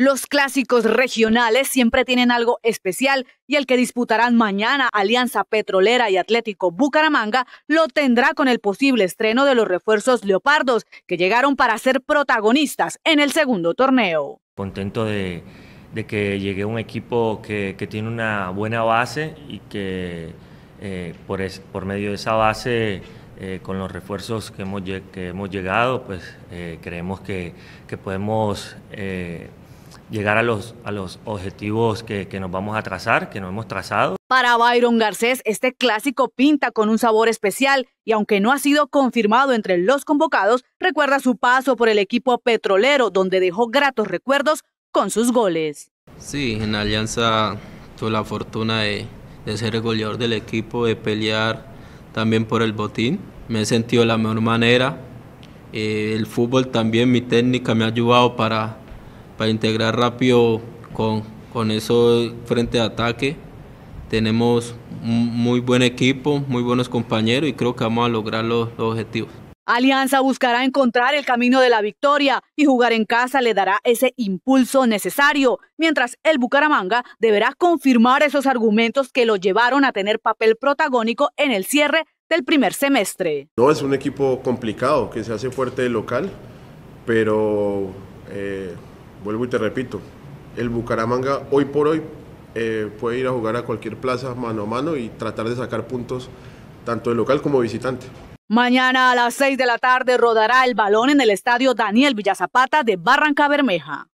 Los clásicos regionales siempre tienen algo especial y el que disputarán mañana Alianza Petrolera y Atlético Bucaramanga lo tendrá con el posible estreno de los refuerzos Leopardos que llegaron para ser protagonistas en el segundo torneo. Contento de, que llegue un equipo que, tiene una buena base y que eh, por, medio de esa base... Eh, con los refuerzos que hemos, llegado, pues eh, creemos que, podemos llegar a los, a los objetivos que, que, nos vamos a trazar, que nos hemos trazado. Para Byron Garcés, este clásico pinta con un sabor especial y aunque no ha sido confirmado entre los convocados, recuerda su paso por el equipo petrolero, donde dejó gratos recuerdos con sus goles. Sí, en Alianza tuve la fortuna de, de ser goleador del equipo, de pelear también por el botín. Me he sentido de la mejor manera. Eh, el fútbol también, mi técnica me ha ayudado para para integrar rápido con, con eso frente de ataque. Tenemos muy buen equipo, muy buenos compañeros y creo que vamos a lograr los, objetivos. Alianza buscará encontrar el camino de la victoria y jugar en casa le dará ese impulso necesario, mientras el Bucaramanga deberá confirmar esos argumentos que lo llevaron a tener papel protagónico en el cierre del primer semestre. No es un equipo complicado que se hace fuerte de local, pero eh, vuelvo y te repito, el Bucaramanga hoy por hoy eh, puede ir a jugar a cualquier plaza mano a mano y tratar de sacar puntos tanto de local como visitante. Mañana a las 6 de la tarde rodará el balón en el estadio Daniel Villazapata de Barranca Bermeja.